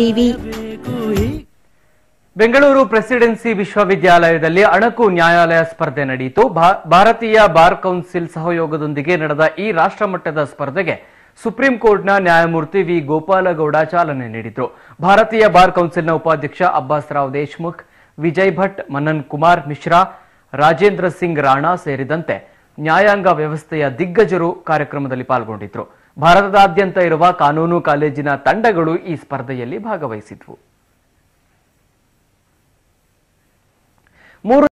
TV Bengaluru presidency ವಿಶ್ವವಿದ್ಯಾಲಯದಲ್ಲಿ ಅಣಕು ನ್ಯಾಯಾಲಯ ಸ್ಪರ್ಧೆ ನಡೆಯಿತು ಭಾರತೀಯ ಬಾರ್ ಕೌನ್ಸಿಲ್ ಸಹಯೋಗದೊಂದಿಗೆ ನಡೆದ ಈ ರಾಷ್ಟ್ರಮಟ್ಟದ ಸ್ಪರ್ಧೆಗೆ ಸುಪ್ರೀಂ ಕೋರ್ಟ್ನ ನ್ಯಾಯಮೂರ್ತಿ ವಿ ಗೋಪಾಲಗೌಡ ಚಾಲನೆ ನೀಡಿದರು ಭಾರತೀಯ ಬಾರ್ ಕೌನ್ಸಿಲ್ನ ಉಪಾಧ್ಯಕ್ಷ ಅಬ್ಬಾಸ್ ರಾವ್ ದೇಶ್ಮುಖ್ ವಿಜಯ್ ಭಟ್ ಮನನ್ ಕುಮಾರ್ ಮಿಶ್ರಾ ರಾಜೇಂದ್ರ ಸಿಂಗ್ ರಾಣಾ ಸೇರಿದಂತೆ ನ್ಯಾಯಾಂಗ ವ್ಯವಸ್ಥೆಯ ದಿಗ್ಗಜರು ಕಾರ್ಯಕ್ರಮದಲ್ಲಿ ಪಾಲ್ಗೊಂಡಿದ್ದರು ಭಾರತದಾದ್ಯಂತ ಇರುವ ಕಾನೂನು ಕಾಲೇಜಿನ ತಂಡಗಳು ಈ ಸ್ಪರ್ಧೆಯಲ್ಲಿ ಭಾಗವಹಿಸಿದ್ವು ಮೂರು